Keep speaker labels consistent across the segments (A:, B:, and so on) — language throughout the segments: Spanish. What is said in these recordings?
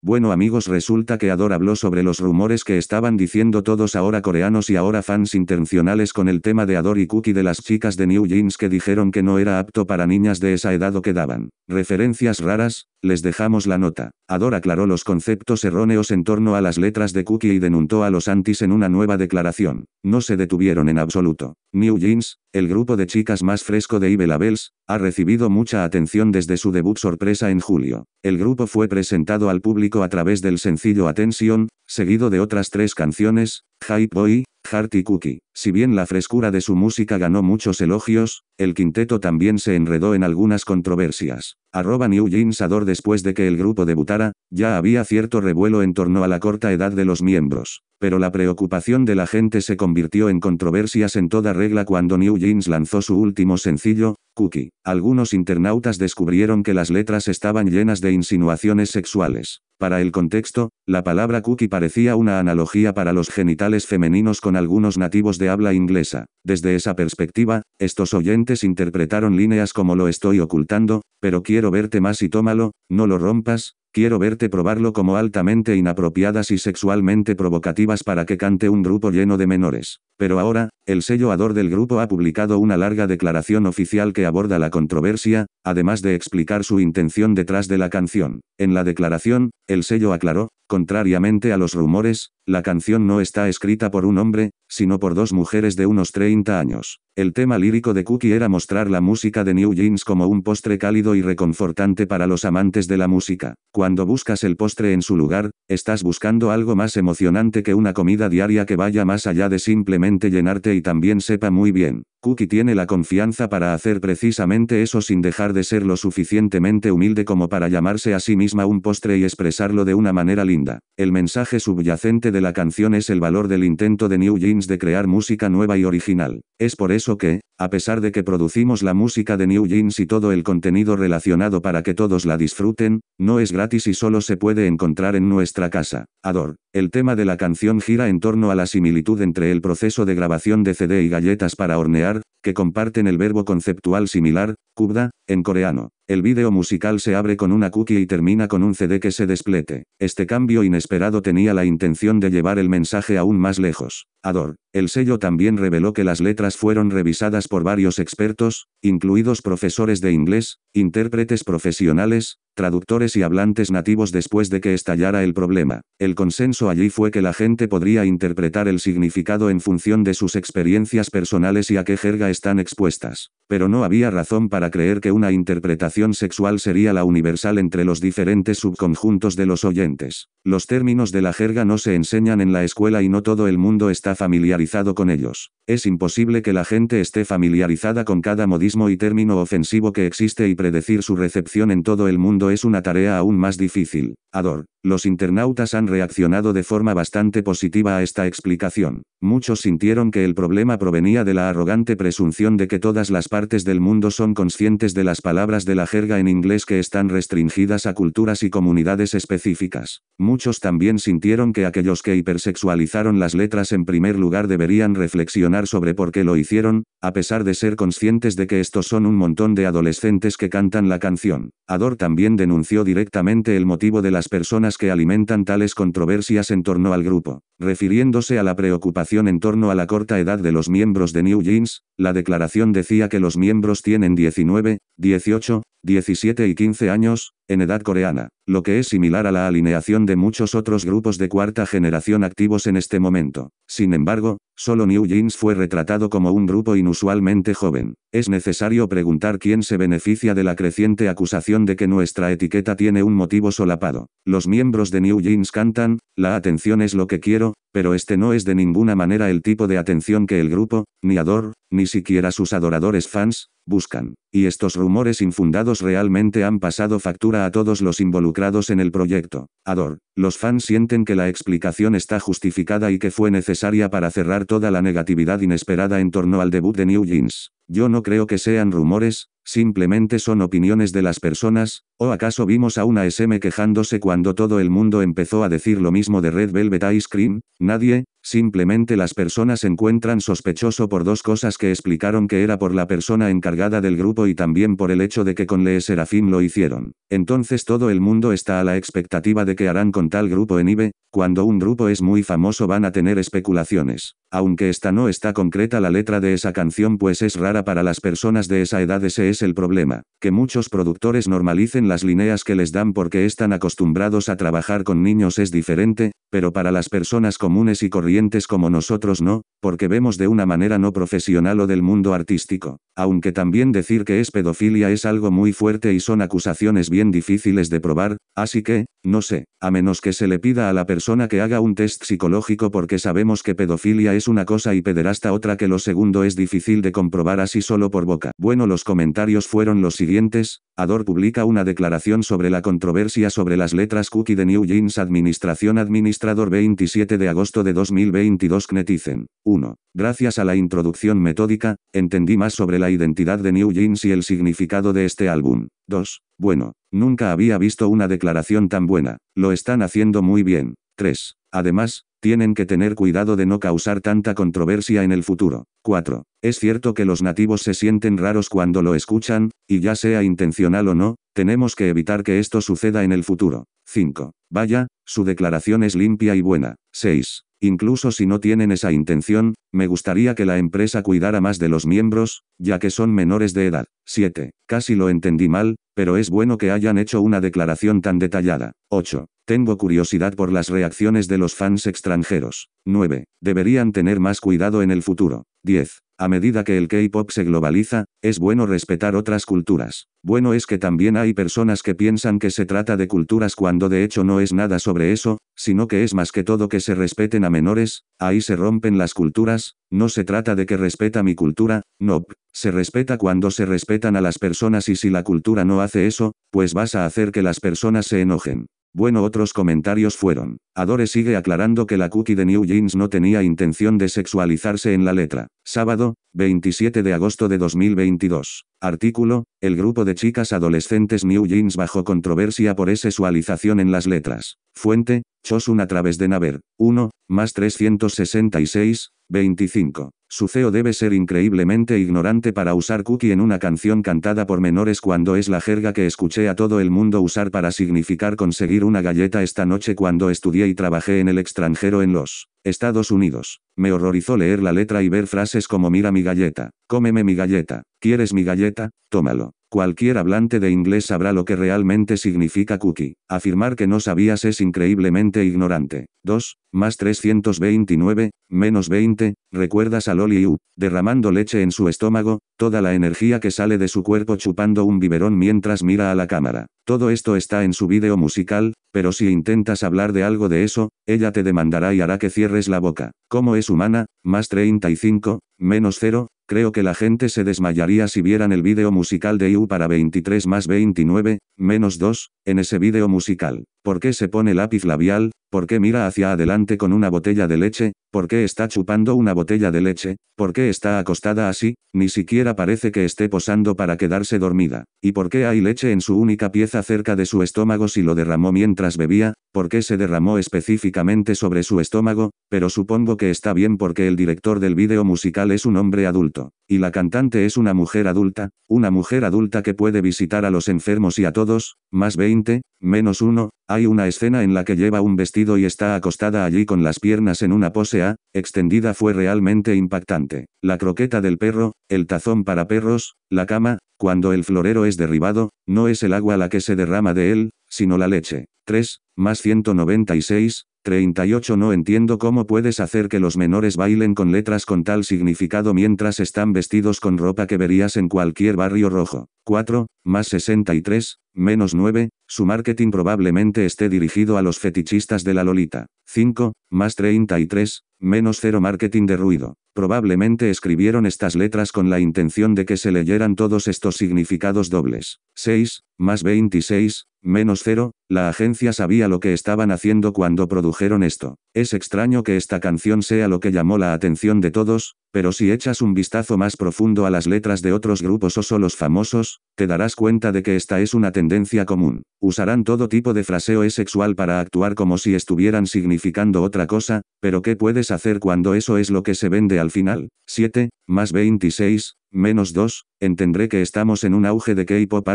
A: Bueno amigos resulta que Ador habló sobre los rumores que estaban diciendo todos ahora coreanos y ahora fans intencionales con el tema de Ador y Cookie de las chicas de New Jeans que dijeron que no era apto para niñas de esa edad o que daban referencias raras, les dejamos la nota. Ador aclaró los conceptos erróneos en torno a las letras de Cookie y denunció a los antis en una nueva declaración. No se detuvieron en absoluto. New Jeans, el grupo de chicas más fresco de IVE Labels, ha recibido mucha atención desde su debut sorpresa en julio. El grupo fue presentado al público a través del sencillo Attention, seguido de otras tres canciones, Hype Boy, y Cookie. Si bien la frescura de su música ganó muchos elogios, el quinteto también se enredó en algunas controversias. Arroba New Jeans Ador después de que el grupo debutara, ya había cierto revuelo en torno a la corta edad de los miembros. Pero la preocupación de la gente se convirtió en controversias en toda regla cuando New Jeans lanzó su último sencillo, Cookie. Algunos internautas descubrieron que las letras estaban llenas de insinuaciones sexuales. Para el contexto, la palabra cookie parecía una analogía para los genitales femeninos con algunos nativos de habla inglesa. Desde esa perspectiva, estos oyentes interpretaron líneas como lo estoy ocultando, pero quiero verte más y tómalo, no lo rompas, Quiero verte probarlo como altamente inapropiadas y sexualmente provocativas para que cante un grupo lleno de menores. Pero ahora, el sello Ador del grupo ha publicado una larga declaración oficial que aborda la controversia, además de explicar su intención detrás de la canción. En la declaración, el sello aclaró, contrariamente a los rumores, la canción no está escrita por un hombre, sino por dos mujeres de unos 30 años. El tema lírico de Cookie era mostrar la música de New Jeans como un postre cálido y reconfortante para los amantes de la música. Cuando buscas el postre en su lugar, estás buscando algo más emocionante que una comida diaria que vaya más allá de simplemente llenarte y y también sepa muy bien. Cookie tiene la confianza para hacer precisamente eso sin dejar de ser lo suficientemente humilde como para llamarse a sí misma un postre y expresarlo de una manera linda. El mensaje subyacente de la canción es el valor del intento de New Jeans de crear música nueva y original. Es por eso que, a pesar de que producimos la música de New Jeans y todo el contenido relacionado para que todos la disfruten, no es gratis y solo se puede encontrar en nuestra casa. Ador. El tema de la canción gira en torno a la similitud entre el proceso de grabación de CD y galletas para hornear que comparten el verbo conceptual similar, kubda, en coreano, el vídeo musical se abre con una cookie y termina con un CD que se desplete. Este cambio inesperado tenía la intención de llevar el mensaje aún más lejos. Ador, el sello también reveló que las letras fueron revisadas por varios expertos, incluidos profesores de inglés, intérpretes profesionales, traductores y hablantes nativos después de que estallara el problema. El consenso allí fue que la gente podría interpretar el significado en función de sus experiencias personales y a qué jerga están expuestas. Pero no había razón para creer que una interpretación sexual sería la universal entre los diferentes subconjuntos de los oyentes. Los términos de la jerga no se enseñan en la escuela y no todo el mundo está familiarizado con ellos. Es imposible que la gente esté familiarizada con cada modismo y término ofensivo que existe y predecir su recepción en todo el mundo es una tarea aún más difícil. Ador. Los internautas han reaccionado de forma bastante positiva a esta explicación. Muchos sintieron que el problema provenía de la arrogante presunción de que todas las partes del mundo son conscientes de las palabras de la jerga en inglés que están restringidas a culturas y comunidades específicas muchos también sintieron que aquellos que hipersexualizaron las letras en primer lugar deberían reflexionar sobre por qué lo hicieron, a pesar de ser conscientes de que estos son un montón de adolescentes que cantan la canción. Ador también denunció directamente el motivo de las personas que alimentan tales controversias en torno al grupo. Refiriéndose a la preocupación en torno a la corta edad de los miembros de New Jeans, la declaración decía que los miembros tienen 19, 18, 17 y 15 años, en edad coreana, lo que es similar a la alineación de muchos otros grupos de cuarta generación activos en este momento. Sin embargo, Solo New Jeans fue retratado como un grupo inusualmente joven. Es necesario preguntar quién se beneficia de la creciente acusación de que nuestra etiqueta tiene un motivo solapado. Los miembros de New Jeans cantan, la atención es lo que quiero, pero este no es de ninguna manera el tipo de atención que el grupo, ni Ador, ni siquiera sus adoradores fans, buscan. Y estos rumores infundados realmente han pasado factura a todos los involucrados en el proyecto. Ador, los fans sienten que la explicación está justificada y que fue necesaria para cerrar toda la negatividad inesperada en torno al debut de New Jeans. Yo no creo que sean rumores, simplemente son opiniones de las personas, ¿O acaso vimos a una SM quejándose cuando todo el mundo empezó a decir lo mismo de Red Velvet Ice Cream? Nadie, simplemente las personas encuentran sospechoso por dos cosas que explicaron que era por la persona encargada del grupo y también por el hecho de que con Lee Serafim lo hicieron. Entonces todo el mundo está a la expectativa de que harán con tal grupo en IBE, cuando un grupo es muy famoso van a tener especulaciones. Aunque esta no está concreta la letra de esa canción pues es rara para las personas de esa edad ese es el problema, que muchos productores normalicen las líneas que les dan porque están acostumbrados a trabajar con niños es diferente, pero para las personas comunes y corrientes como nosotros no, porque vemos de una manera no profesional o del mundo artístico. Aunque también decir que es pedofilia es algo muy fuerte y son acusaciones bien difíciles de probar, así que, no sé, a menos que se le pida a la persona que haga un test psicológico porque sabemos que pedofilia es una cosa y pederasta otra que lo segundo es difícil de comprobar así solo por boca. Bueno, los comentarios fueron los siguientes, Ador publica una declaración sobre la controversia sobre las letras cookie de New Jeans Administración Administración 27 de agosto de 2022 Knetizen. 1. Gracias a la introducción metódica, entendí más sobre la identidad de New Jeans y el significado de este álbum. 2. Bueno, nunca había visto una declaración tan buena. Lo están haciendo muy bien. 3. Además, tienen que tener cuidado de no causar tanta controversia en el futuro. 4. Es cierto que los nativos se sienten raros cuando lo escuchan, y ya sea intencional o no, tenemos que evitar que esto suceda en el futuro. 5. Vaya, su declaración es limpia y buena. 6. Incluso si no tienen esa intención, me gustaría que la empresa cuidara más de los miembros, ya que son menores de edad. 7. Casi lo entendí mal, pero es bueno que hayan hecho una declaración tan detallada. 8. Tengo curiosidad por las reacciones de los fans extranjeros. 9. Deberían tener más cuidado en el futuro. 10. A medida que el K-pop se globaliza, es bueno respetar otras culturas. Bueno es que también hay personas que piensan que se trata de culturas cuando de hecho no es nada sobre eso, sino que es más que todo que se respeten a menores, ahí se rompen las culturas, no se trata de que respeta mi cultura, no, se respeta cuando se respetan a las personas y si la cultura no hace eso, pues vas a hacer que las personas se enojen. Bueno otros comentarios fueron, Adore sigue aclarando que la cookie de New Jeans no tenía intención de sexualizarse en la letra. Sábado, 27 de agosto de 2022. Artículo, el grupo de chicas adolescentes New Jeans bajo controversia por sexualización en las letras. Fuente, Chosun a través de Naver, 1, más 366, 25. Su CEO debe ser increíblemente ignorante para usar cookie en una canción cantada por menores cuando es la jerga que escuché a todo el mundo usar para significar conseguir una galleta esta noche cuando estudié y trabajé en el extranjero en los Estados Unidos. Me horrorizó leer la letra y ver frases como mira mi galleta, cómeme mi galleta, ¿quieres mi galleta? Tómalo. Cualquier hablante de inglés sabrá lo que realmente significa cookie. Afirmar que no sabías es increíblemente ignorante. 2. Más 329, menos 20, recuerdas a Loliu, derramando leche en su estómago, toda la energía que sale de su cuerpo chupando un biberón mientras mira a la cámara. Todo esto está en su vídeo musical, pero si intentas hablar de algo de eso, ella te demandará y hará que cierres la boca. Como es humana, más 35, menos 0, creo que la gente se desmayaría si vieran el video musical de IU para 23 más 29, menos 2, en ese vídeo musical. ¿Por qué se pone lápiz labial? ¿Por qué mira hacia adelante con una botella de leche? ¿Por qué está chupando una botella de leche? ¿Por qué está acostada así? Ni siquiera parece que esté posando para quedarse dormida. ¿Y por qué hay leche en su única pieza cerca de su estómago si lo derramó mientras bebía? ¿Por qué se derramó específicamente sobre su estómago? Pero supongo que está bien porque el director del vídeo musical es un hombre adulto. Y la cantante es una mujer adulta, una mujer adulta que puede visitar a los enfermos y a todos, más 20, Menos uno, hay una escena en la que lleva un vestido y está acostada allí con las piernas en una pose A, extendida fue realmente impactante. La croqueta del perro, el tazón para perros, la cama, cuando el florero es derribado, no es el agua la que se derrama de él, sino la leche. 3, más 196, 38 No entiendo cómo puedes hacer que los menores bailen con letras con tal significado mientras están vestidos con ropa que verías en cualquier barrio rojo. 4, más 63, Menos 9, su marketing probablemente esté dirigido a los fetichistas de la Lolita. 5, más 33, menos 0 marketing de ruido. Probablemente escribieron estas letras con la intención de que se leyeran todos estos significados dobles. 6, más 26, Menos cero, la agencia sabía lo que estaban haciendo cuando produjeron esto. Es extraño que esta canción sea lo que llamó la atención de todos, pero si echas un vistazo más profundo a las letras de otros grupos o solos famosos, te darás cuenta de que esta es una tendencia común. Usarán todo tipo de fraseo e sexual para actuar como si estuvieran significando otra cosa, pero ¿qué puedes hacer cuando eso es lo que se vende al final? 7, más 26, Menos 2, entendré que estamos en un auge de K-pop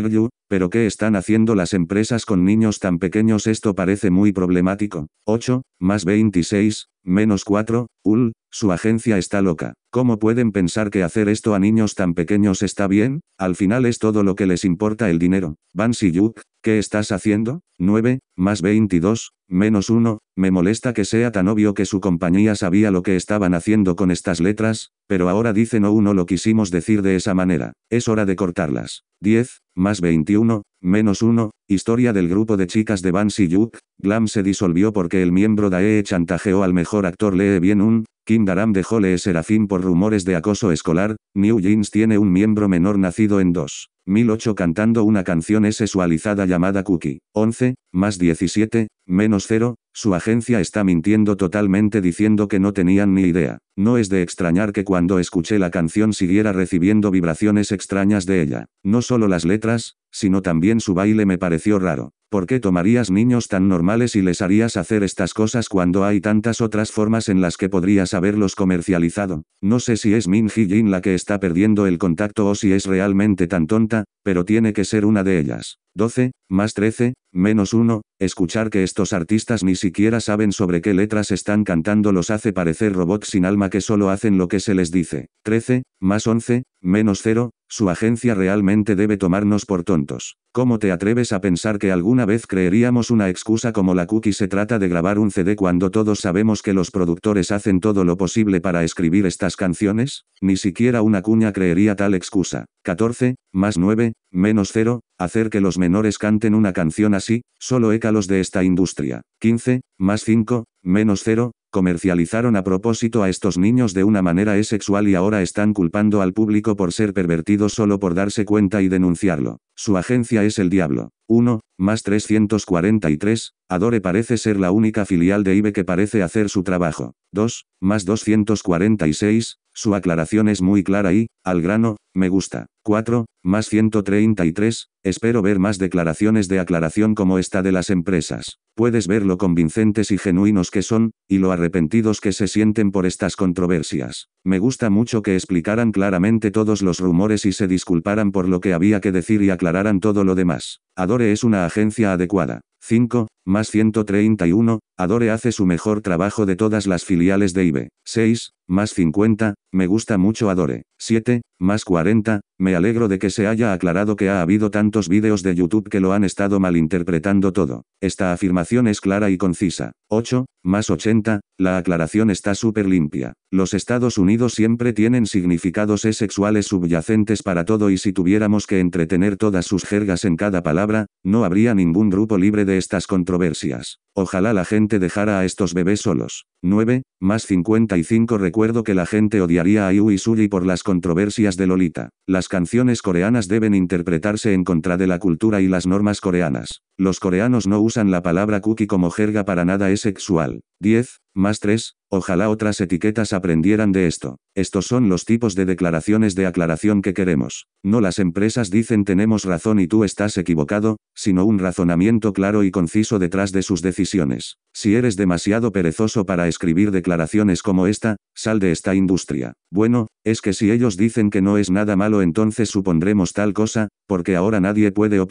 A: pero ¿qué están haciendo las empresas con niños tan pequeños? Esto parece muy problemático. 8, más 26, Menos 4, UL, su agencia está loca. ¿Cómo pueden pensar que hacer esto a niños tan pequeños está bien? Al final es todo lo que les importa el dinero. Bansi Yuk, ¿qué estás haciendo? 9, más 22, menos 1, me molesta que sea tan obvio que su compañía sabía lo que estaban haciendo con estas letras, pero ahora dicen o no lo quisimos decir de esa manera. Es hora de cortarlas. 10, más 21, menos 1, historia del grupo de chicas de Ban Si-yuk, Glam se disolvió porque el miembro Dae chantajeó al mejor actor Lee Bien-un, Kim Daram dejó Lee Serafín por rumores de acoso escolar, New Jeans tiene un miembro menor nacido en 2008 cantando una canción sexualizada llamada Cookie. 11, más 17, Menos cero, su agencia está mintiendo totalmente diciendo que no tenían ni idea. No es de extrañar que cuando escuché la canción siguiera recibiendo vibraciones extrañas de ella. No solo las letras, sino también su baile me pareció raro. ¿Por qué tomarías niños tan normales y les harías hacer estas cosas cuando hay tantas otras formas en las que podrías haberlos comercializado? No sé si es Min Hee Jin la que está perdiendo el contacto o si es realmente tan tonta, pero tiene que ser una de ellas. 12, más 13, menos 1, escuchar que estos artistas ni siquiera saben sobre qué letras están cantando los hace parecer robots sin alma que solo hacen lo que se les dice. 13, más 11, Menos cero, su agencia realmente debe tomarnos por tontos. ¿Cómo te atreves a pensar que alguna vez creeríamos una excusa como la cookie se trata de grabar un CD cuando todos sabemos que los productores hacen todo lo posible para escribir estas canciones? Ni siquiera una cuña creería tal excusa. 14, más 9, menos cero, hacer que los menores canten una canción así, solo écalos de esta industria. 15, más 5, menos cero. Comercializaron a propósito a estos niños de una manera sexual y ahora están culpando al público por ser pervertidos solo por darse cuenta y denunciarlo. Su agencia es el diablo. 1, más 343, Adore parece ser la única filial de IBE que parece hacer su trabajo. 2, más 246, su aclaración es muy clara y, al grano, me gusta. 4, más 133, espero ver más declaraciones de aclaración como esta de las empresas. Puedes ver lo convincentes y genuinos que son, y lo arrepentidos que se sienten por estas controversias. Me gusta mucho que explicaran claramente todos los rumores y se disculparan por lo que había que decir y aclararan todo lo demás. Adore es una agencia adecuada. 5, más 131, Adore hace su mejor trabajo de todas las filiales de IBE. 6, más 50, me gusta mucho Adore. 7, más 40, me alegro de que se haya aclarado que ha habido tantos vídeos de YouTube que lo han estado malinterpretando todo. Esta afirmación es clara y concisa. 8, más 80, la aclaración está súper limpia. Los Estados Unidos siempre tienen significados e sexuales subyacentes para todo y si tuviéramos que entretener todas sus jergas en cada palabra, no habría ningún grupo libre de estas controversias controversias. Ojalá la gente dejara a estos bebés solos. 9, más 55 Recuerdo que la gente odiaría a Yui y por las controversias de Lolita. Las canciones coreanas deben interpretarse en contra de la cultura y las normas coreanas. Los coreanos no usan la palabra cookie como jerga para nada es sexual. 10, más tres. ojalá otras etiquetas aprendieran de esto. Estos son los tipos de declaraciones de aclaración que queremos. No las empresas dicen tenemos razón y tú estás equivocado, sino un razonamiento claro y conciso detrás de sus decisiones. Si eres demasiado perezoso para escribir declaraciones como esta, sal de esta industria. Bueno, es que si ellos dicen que no es nada malo entonces supondremos tal cosa, porque ahora nadie puede opinar.